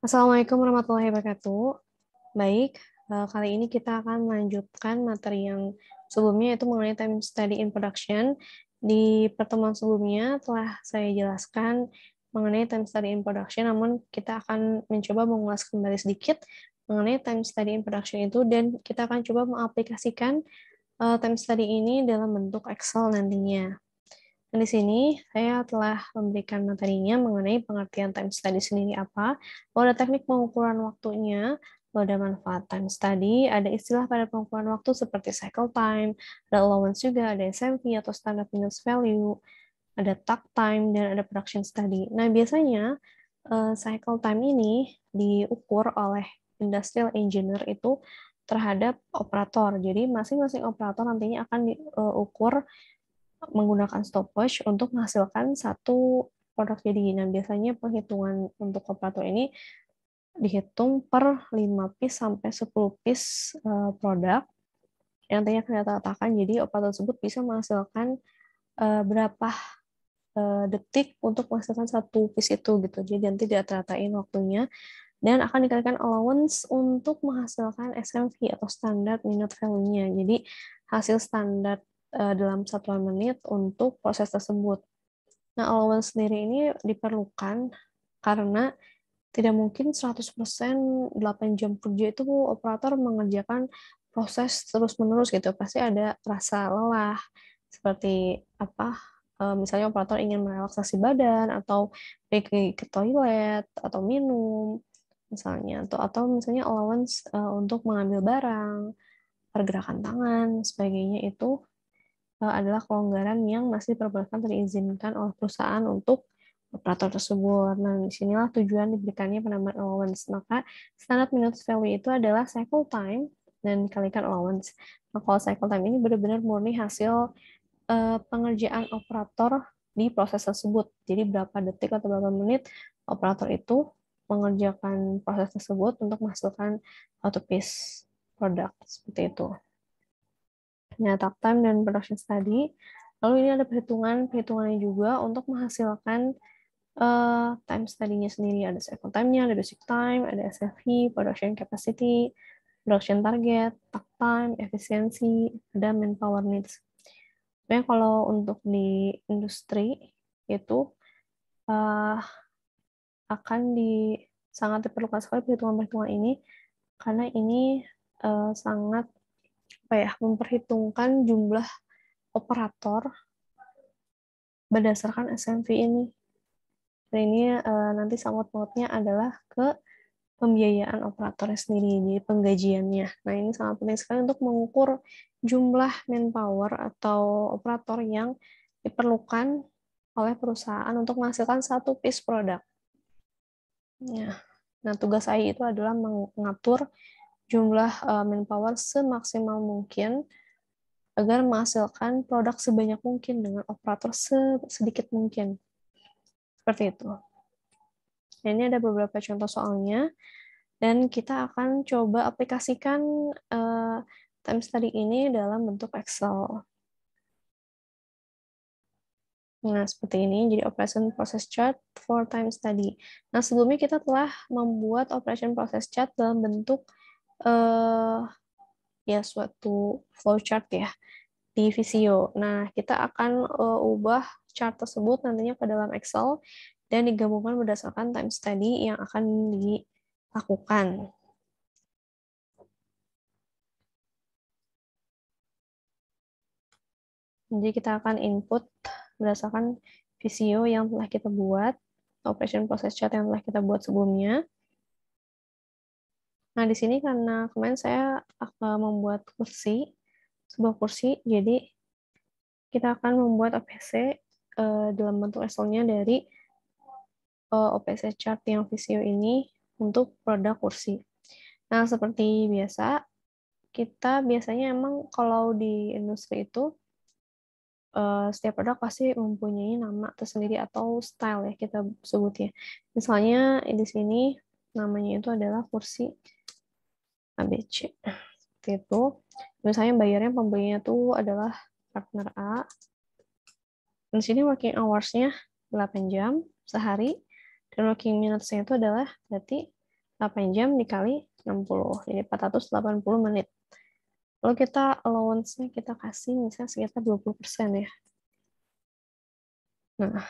Assalamualaikum warahmatullahi wabarakatuh. Baik, eh, kali ini kita akan melanjutkan materi yang sebelumnya yaitu mengenai time study in production. Di pertemuan sebelumnya telah saya jelaskan mengenai time study in production, namun kita akan mencoba mengulas kembali sedikit mengenai time study in production itu dan kita akan coba mengaplikasikan eh, time study ini dalam bentuk Excel nantinya. Dan di sini saya telah memberikan materinya mengenai pengertian time study sendiri apa, ada teknik pengukuran waktunya, pada ada manfaat time study, ada istilah pada pengukuran waktu seperti cycle time, ada allowance juga, ada SMP atau standard minutes value, ada tag time, dan ada production study. Nah, biasanya eh, cycle time ini diukur oleh industrial engineer itu terhadap operator. Jadi masing-masing operator nantinya akan diukur eh, menggunakan stopwatch untuk menghasilkan satu produk jadi Nah, biasanya penghitungan untuk operator ini dihitung per 5 piece sampai 10 piece uh, produk yang tadi akan katakan jadi operator tersebut bisa menghasilkan uh, berapa uh, detik untuk menghasilkan satu piece itu gitu jadi nanti diratain waktunya dan akan dikalikan allowance untuk menghasilkan SMV atau standard minute value-nya jadi hasil standar Eh, dalam satuan menit untuk proses tersebut. Nah, allowance sendiri ini diperlukan karena tidak mungkin 100% 8 jam kerja itu operator mengerjakan proses terus-menerus gitu. Pasti ada rasa lelah seperti apa eh, misalnya operator ingin merelaksasi badan atau pergi ke toilet atau minum misalnya atau atau misalnya allowance eh, untuk mengambil barang pergerakan tangan sebagainya itu Eh, adalah kelonggaran yang masih diperbolehkan terizinkan oleh perusahaan untuk operator tersebut. Nah, disinilah tujuan diberikannya penambahan allowance. Maka standar minutes value itu adalah cycle time dan kalikan allowance. Nah, kalau cycle time ini benar-benar murni hasil uh, pengerjaan operator di proses tersebut. Jadi berapa detik atau berapa menit operator itu mengerjakan proses tersebut untuk menghasilkan satu piece produk seperti itu kuliahnya talk time dan production study. Lalu ini ada perhitungan-perhitungannya juga untuk menghasilkan uh, time study-nya sendiri. Ada cycle time-nya, ada basic time, ada SFV, production capacity, production target, talk time, efisiensi, ada manpower needs. Sebenarnya kalau untuk di industri itu uh, akan di sangat diperlukan sekali perhitungan-perhitungan ini karena ini uh, sangat apa ya memperhitungkan jumlah operator berdasarkan SMV ini. Dan ini uh, nanti sangat pautnya adalah ke pembiayaan operatornya sendiri, jadi penggajiannya. Nah, ini sangat penting sekali untuk mengukur jumlah manpower atau operator yang diperlukan oleh perusahaan untuk menghasilkan satu piece produk. Ya. Nah, tugas saya itu adalah mengatur jumlah uh, manpower semaksimal mungkin agar menghasilkan produk sebanyak mungkin dengan operator sedikit mungkin. Seperti itu. Nah, ini ada beberapa contoh soalnya dan kita akan coba aplikasikan uh, eh, time study ini dalam bentuk Excel. Nah, seperti ini, jadi operation process chart for time study. Nah, sebelumnya kita telah membuat operation process chart dalam bentuk uh, ya suatu flowchart ya di Visio. Nah, kita akan uh, ubah chart tersebut nantinya ke dalam Excel dan digabungkan berdasarkan time study yang akan dilakukan. Jadi kita akan input berdasarkan visio yang telah kita buat, operation process chart yang telah kita buat sebelumnya. Nah, di sini karena kemarin saya akan eh, membuat kursi, sebuah kursi, jadi kita akan membuat OPC uh, eh, dalam bentuk SL-nya dari uh, eh, OPC chart yang visio ini untuk produk kursi. Nah, seperti biasa, kita biasanya emang kalau di industri itu setiap produk pasti mempunyai nama tersendiri atau style ya kita sebutnya. Misalnya di sini namanya itu adalah kursi ABC seperti itu misalnya bayarnya pembelinya tuh adalah partner A di sini working hours-nya 8 jam sehari dan working minutes-nya itu adalah berarti 8 jam dikali 60 jadi 480 menit lalu kita allowance-nya kita kasih misalnya sekitar 20% ya nah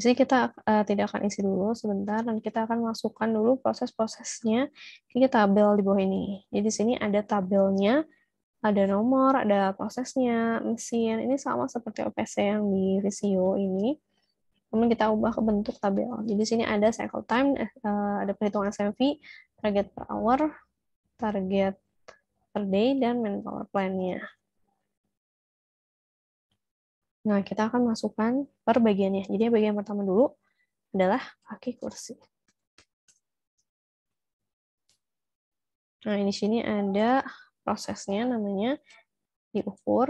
jadi kita uh, tidak akan isi dulu sebentar dan kita akan masukkan dulu proses-prosesnya ke tabel di bawah ini. Jadi di sini ada tabelnya, ada nomor, ada prosesnya, mesin. Ini sama seperti OPC yang di Visio ini. Kemudian kita ubah ke bentuk tabel. Jadi di sini ada cycle time, uh, ada perhitungan SMV, target per hour, target per day, dan manpower plan-nya. Nah, kita akan masukkan per bagiannya. Jadi bagian pertama dulu adalah kaki kursi. Nah, di sini ada prosesnya namanya diukur.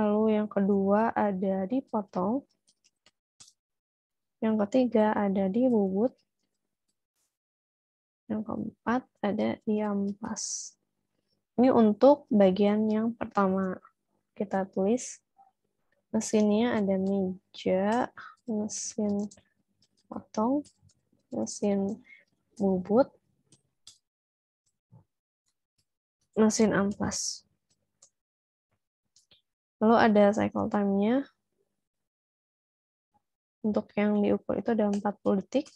Lalu yang kedua ada dipotong. Yang ketiga ada dibubut. Yang keempat ada diampas. Ini untuk bagian yang pertama kita tulis mesinnya ada meja, mesin potong, mesin bubut, mesin amplas. Lalu ada cycle time-nya. Untuk yang diukur itu ada 40 detik,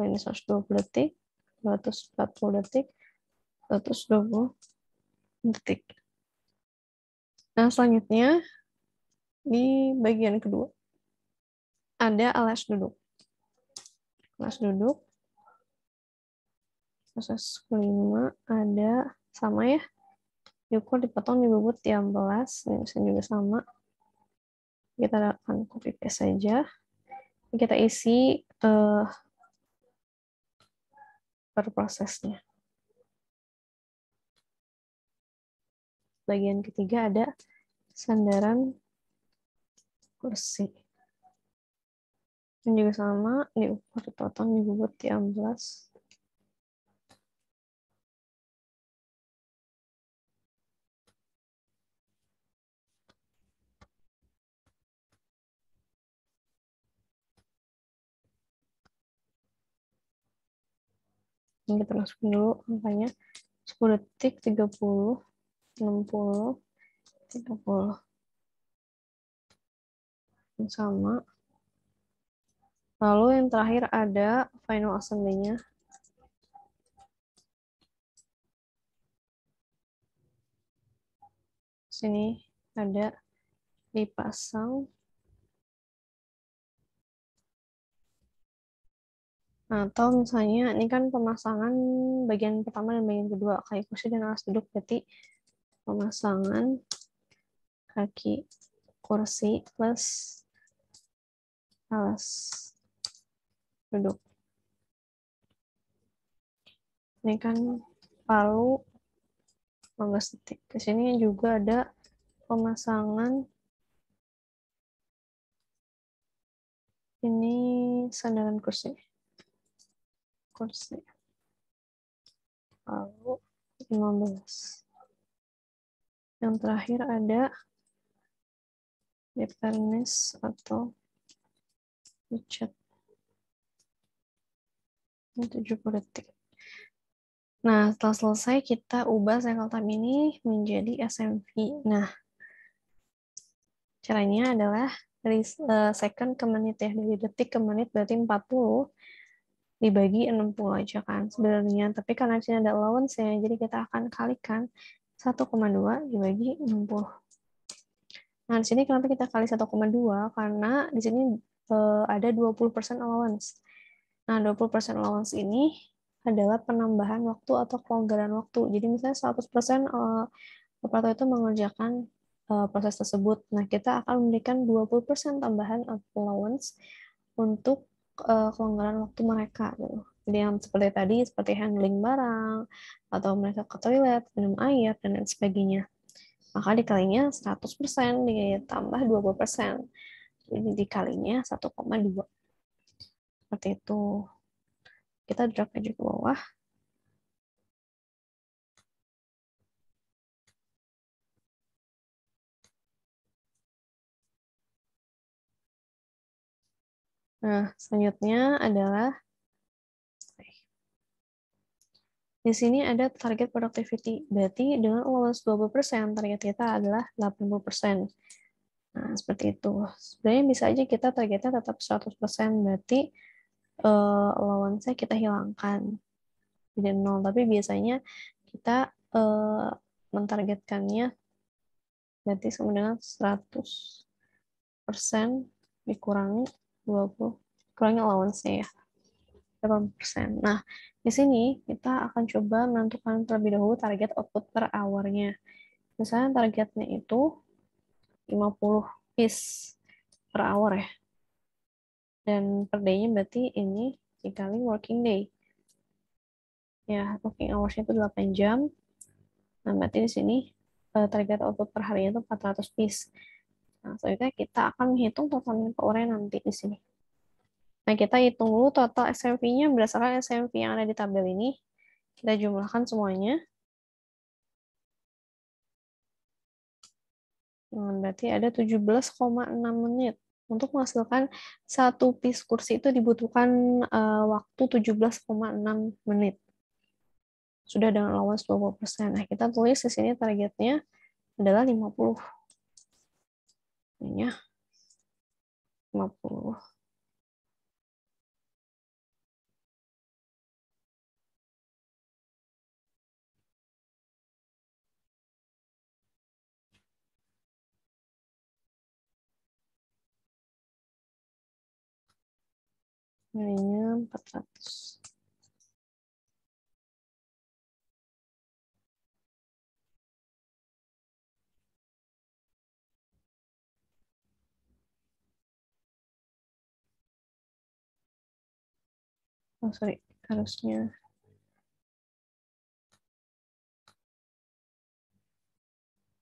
minus 120 detik, 240 detik, 120 detik. Nah, selanjutnya di bagian kedua ada alas duduk. Alas duduk proses kelima ada sama ya. Diukur, dipotong, dibubut, belas Minusnya juga sama. Kita akan copy paste saja. Kita isi uh, per prosesnya. bagian ketiga ada sandaran kursi. Ini juga sama, diukur, dipotong, dibubut, amblas. Ini kita masukin dulu angkanya. 10 detik 30 60 30 sama lalu yang terakhir ada final assembly-nya sini ada dipasang atau misalnya ini kan pemasangan bagian pertama dan bagian kedua kayak kursi dan alas duduk berarti pemasangan kaki kursi plus alas duduk. Ini kan palu 15 detik. Di sini juga ada pemasangan ini sandaran kursi. Kursi. Palu 15. Yang terakhir ada Deeperness atau Richard Ini 70 detik. Nah, setelah selesai kita ubah cycle time ini menjadi SMV. Nah, caranya adalah dari eh, second ke menit ya, dari detik ke menit berarti 40 dibagi 60 aja kan sebenarnya. Tapi karena sini ada allowance ya, jadi kita akan kalikan 1,2 dibagi 60. Nah, di sini kenapa kita kali 1,2? Karena di sini eh, ada 20% allowance. Nah, 20% allowance ini adalah penambahan waktu atau kelonggaran waktu. Jadi misalnya 100% eh, operator itu mengerjakan eh, proses tersebut. Nah, kita akan memberikan 20% tambahan allowance untuk eh, kelonggaran waktu mereka gitu yang seperti tadi, seperti handling barang, atau mereka ke toilet, minum air, dan lain sebagainya. Maka dikalinya 100% ditambah 20%. Jadi dikalinya 1,2. Seperti itu. Kita drag aja ke bawah. Nah, selanjutnya adalah Di sini ada target productivity, berarti dengan allowance 20%, target kita adalah 80%. Nah, seperti itu. Sebenarnya bisa aja kita targetnya tetap 100%, berarti uh, allowance-nya kita hilangkan. Jadi nol, tapi biasanya kita uh, mentargetkannya berarti sama dengan 100% dikurangi 20 kurangi allowance-nya ya. 8%. Nah, di sini kita akan coba menentukan terlebih dahulu target output per hournya. Misalnya targetnya itu 50 piece per hour ya. Dan per day-nya berarti ini dikali working day. Ya, working hours-nya itu 8 jam. Nah, berarti di sini eh, target output per harinya itu 400 piece. Nah, selanjutnya kita akan menghitung totalnya per nanti di sini. Nah, kita hitung dulu total smv nya berdasarkan SMV yang ada di tabel ini. Kita jumlahkan semuanya. Hmm, berarti ada 17,6 menit. Untuk menghasilkan satu piece kursi itu dibutuhkan uh, waktu 17,6 menit. Sudah dengan lawan 20%. Nah, kita tulis di sini targetnya adalah 50. Ya. 50. nilainya 400. Oh, sorry, harusnya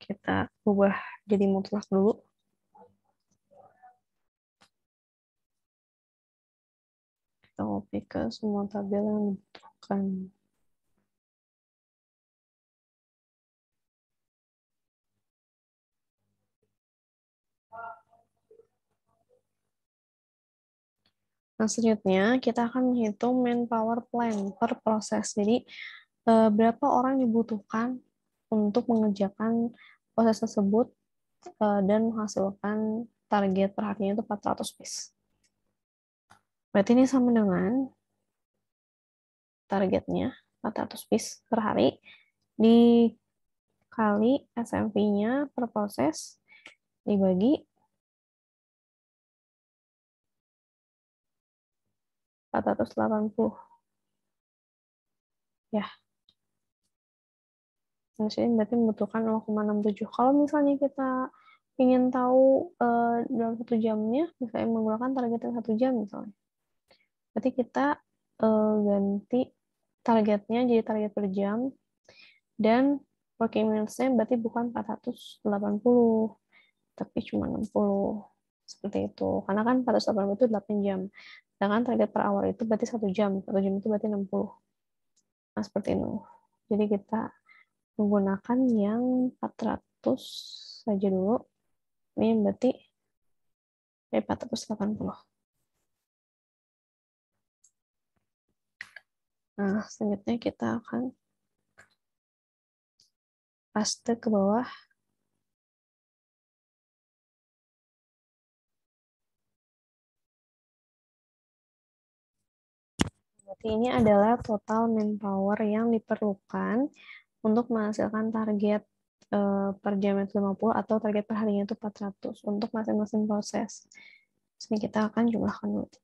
kita ubah jadi mutlak dulu. tentang OPK semua tabel yang dibutuhkan. Nah, selanjutnya kita akan menghitung manpower plan per proses. Jadi, eh, berapa orang dibutuhkan untuk mengerjakan proses tersebut eh, dan menghasilkan target per harinya itu 400 piece. Berarti ini sama dengan targetnya 400 piece per hari dikali SMP-nya per proses dibagi empat ratus delapan puluh Ya. maksudnya berarti membutuhkan 0,67. Kalau misalnya kita ingin tahu uh, dalam satu jamnya, misalnya menggunakan target satu jam misalnya berarti kita uh, ganti targetnya jadi target per jam dan working minutes-nya berarti bukan 480 tapi cuma 60 seperti itu karena kan 480 itu 8 jam sedangkan target per awal itu berarti 1 jam 1 jam itu berarti 60 nah seperti itu jadi kita menggunakan yang 400 saja dulu ini berarti 480 eh, Nah, selanjutnya kita akan paste ke bawah. Berarti ini adalah total manpower yang diperlukan untuk menghasilkan target eh, per jam itu 50 atau target per harinya itu 400 untuk masing-masing proses. Ini kita akan jumlahkan dulu.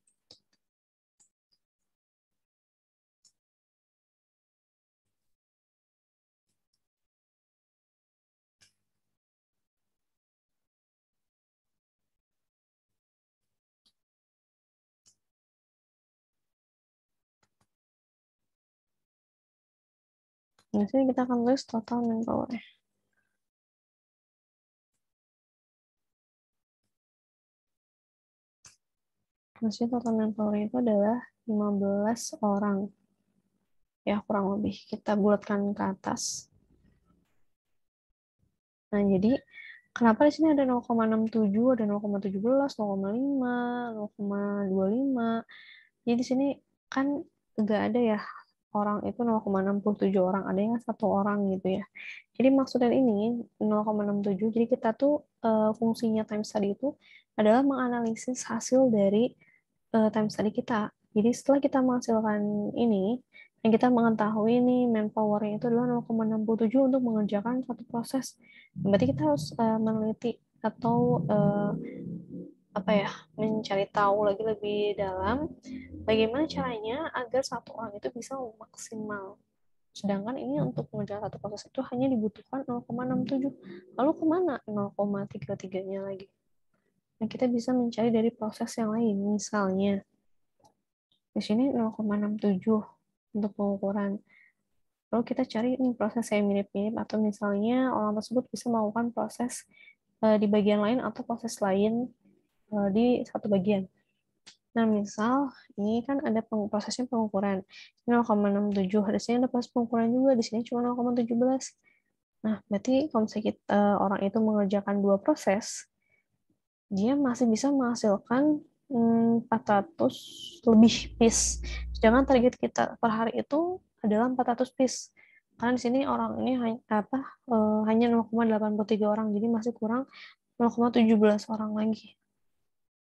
Nah, sini kita akan tulis total manpower. Maksudnya total manpower itu adalah 15 orang. Ya, kurang lebih. Kita bulatkan ke atas. Nah, jadi kenapa di sini ada 0,67, ada 0,17, 0,5, 0,25. Jadi di sini kan nggak ada ya orang itu 0,67 orang, ada yang satu orang gitu ya. Jadi maksudnya ini 0,67, jadi kita tuh uh, fungsinya time study itu adalah menganalisis hasil dari uh, time study kita. Jadi setelah kita menghasilkan ini, dan kita mengetahui ini manpowernya itu adalah 0,67 untuk mengerjakan satu proses. Berarti kita harus uh, meneliti atau uh, apa ya mencari tahu lagi lebih dalam bagaimana caranya agar satu orang itu bisa maksimal sedangkan ini untuk mengejar satu proses itu hanya dibutuhkan 0,67 lalu kemana 0,33 nya lagi nah kita bisa mencari dari proses yang lain misalnya di sini 0,67 untuk pengukuran lalu kita cari ini proses yang mirip-mirip atau misalnya orang tersebut bisa melakukan proses eh, di bagian lain atau proses lain Eh, di satu bagian. Nah, misal ini kan ada prosesnya pengukuran. 0,67 harusnya ada proses pengukuran juga di sini cuma 0,17. Nah, berarti kalau misalnya kita, eh, orang itu mengerjakan dua proses, dia masih bisa menghasilkan 400 hmm, lebih piece. Sedangkan target kita per hari itu adalah 400 piece. Karena di sini orang ini eh, hanya apa hanya 0,83 orang, jadi masih kurang 0,17 orang lagi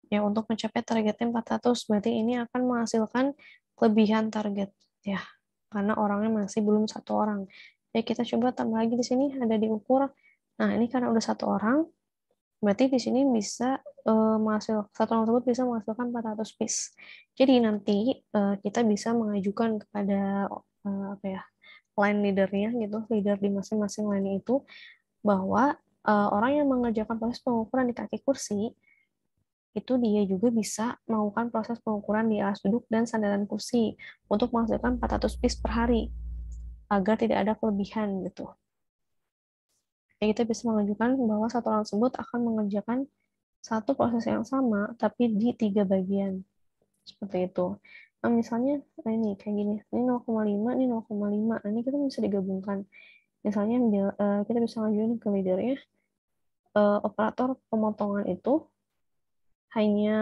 ya untuk mencapai targetnya 400 berarti ini akan menghasilkan kelebihan target ya karena orangnya masih belum satu orang ya kita coba tambah lagi di sini ada diukur nah ini karena udah satu orang berarti di sini bisa uh, menghasil satu orang tersebut bisa menghasilkan 400 piece. Jadi nanti uh, kita bisa mengajukan kepada uh, apa ya line leadernya gitu, leader di masing-masing line itu bahwa uh, orang yang mengerjakan proses pengukuran di kaki kursi itu dia juga bisa melakukan proses pengukuran di alas duduk dan sandaran kursi untuk menghasilkan 400 piece per hari agar tidak ada kelebihan gitu. Ya, kita bisa menunjukkan bahwa satu orang tersebut akan mengerjakan satu proses yang sama tapi di tiga bagian seperti itu. Nah, misalnya nah ini kayak gini, ini 0,5, ini 0,5, nah, ini kita bisa digabungkan. Misalnya eh, kita bisa ngajuin ke leadernya eh, operator pemotongan itu hanya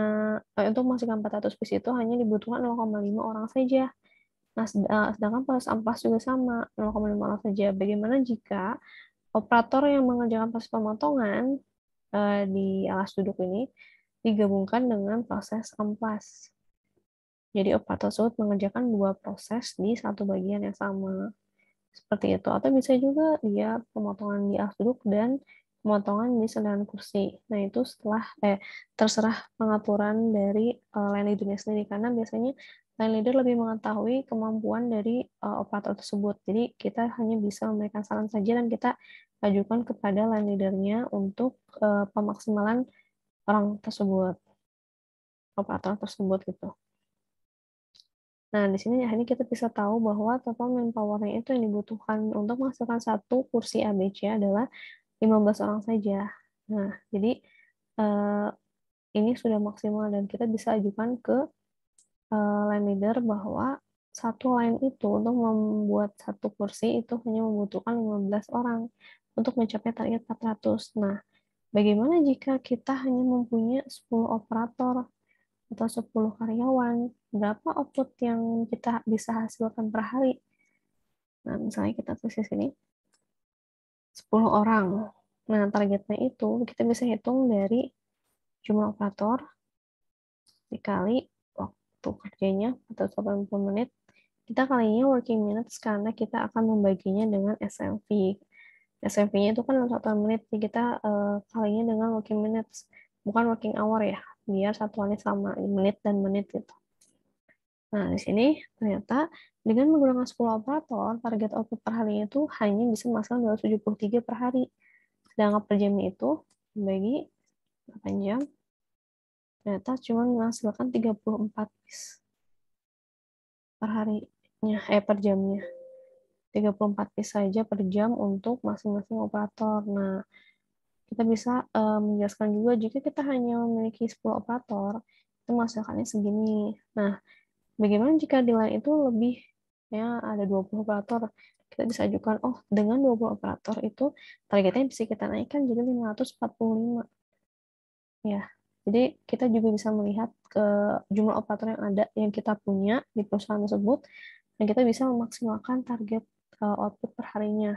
eh, untuk menghasilkan 400 piece itu hanya dibutuhkan 0,5 orang saja. Nah, eh, sedangkan proses ampas juga sama, 0,5 orang saja. Bagaimana jika operator yang mengerjakan proses pemotongan eh, di alas duduk ini digabungkan dengan proses ampas? Jadi operator tersebut mengerjakan dua proses di satu bagian yang sama. Seperti itu. Atau bisa juga dia pemotongan di alas duduk dan pemotongan di selain kursi. Nah, itu setelah eh terserah pengaturan dari uh, eh, line leadernya sendiri karena biasanya line leader lebih mengetahui kemampuan dari uh, operator tersebut. Jadi, kita hanya bisa memberikan saran saja dan kita ajukan kepada line leadernya untuk uh, pemaksimalan orang tersebut operator tersebut gitu. Nah, di sini ini kita bisa tahu bahwa total manpower-nya itu yang dibutuhkan untuk menghasilkan satu kursi ABC adalah 15 orang saja. Nah, jadi uh, ini sudah maksimal dan kita bisa ajukan ke uh, line leader bahwa satu line itu untuk membuat satu kursi itu hanya membutuhkan 15 orang untuk mencapai target 400. Nah, bagaimana jika kita hanya mempunyai 10 operator atau 10 karyawan? Berapa output yang kita bisa hasilkan per hari? Nah, misalnya kita tulis di sini 10 orang. Nah, targetnya itu kita bisa hitung dari jumlah operator dikali waktu kerjanya atau 80 menit. Kita kalinya working minutes karena kita akan membaginya dengan SMV. SMV-nya itu kan satu menit, jadi kita uh, kalinya dengan working minutes, bukan working hour ya, biar satuannya sama menit dan menit gitu. Nah, di sini ternyata dengan menggunakan 10 operator, target output per harinya itu hanya bisa menghasilkan 273 per hari. Sedangkan per jamnya itu bagi 8 jam, ternyata cuma menghasilkan 34 piece per harinya, eh per jamnya. 34 piece saja per jam untuk masing-masing operator. Nah, kita bisa uh, menjelaskan juga jika kita hanya memiliki 10 operator, itu menghasilkannya segini. Nah, Bagaimana jika di lain itu lebih ya ada 20 operator? Kita bisa ajukan, oh dengan 20 operator itu targetnya bisa kita naikkan jadi 545. Ya, jadi kita juga bisa melihat ke jumlah operator yang ada yang kita punya di perusahaan tersebut dan kita bisa memaksimalkan target eh, output per harinya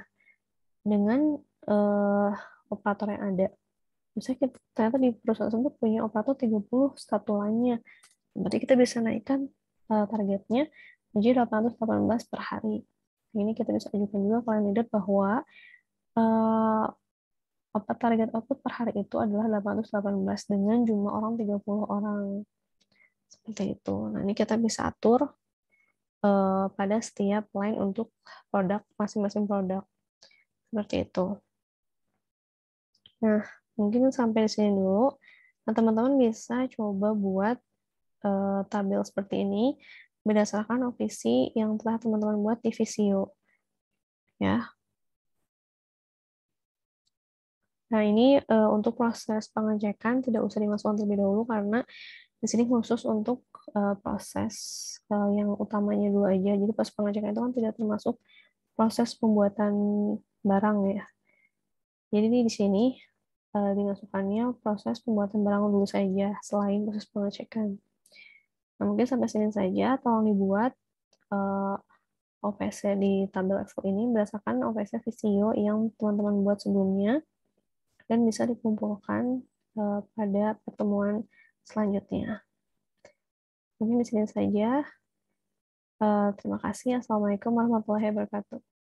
dengan uh, operator yang ada. Misalnya kita, ternyata di perusahaan tersebut punya operator 30 lainnya. Berarti kita bisa naikkan Eh, targetnya menjadi 818 per hari. Ini kita bisa ajukan juga kalian leader bahwa eh, apa target output per hari itu adalah 818 dengan jumlah orang 30 orang. Seperti itu. Nah, ini kita bisa atur uh, pada setiap line untuk produk masing-masing produk. Seperti itu. Nah, mungkin sampai di sini dulu. Nah, teman-teman bisa coba buat uh, eh, tabel seperti ini berdasarkan ofisi yang telah teman-teman buat di Visio. Ya. Nah, ini uh, untuk proses pengecekan tidak usah dimasukkan terlebih dahulu karena di sini khusus untuk uh, proses uh, yang utamanya dulu aja. Jadi pas pengecekan itu kan tidak termasuk proses pembuatan barang ya. Jadi di sini dimasukkannya proses pembuatan barang dulu saja selain proses pengecekan. Nah, mungkin sampai sini saja. Tolong dibuat uh, eh, OVC di tabel Excel ini berdasarkan OVC Visio yang teman-teman buat sebelumnya dan bisa dikumpulkan uh, pada pertemuan selanjutnya. Mungkin di sini saja. Uh, terima kasih. Assalamualaikum warahmatullahi wabarakatuh.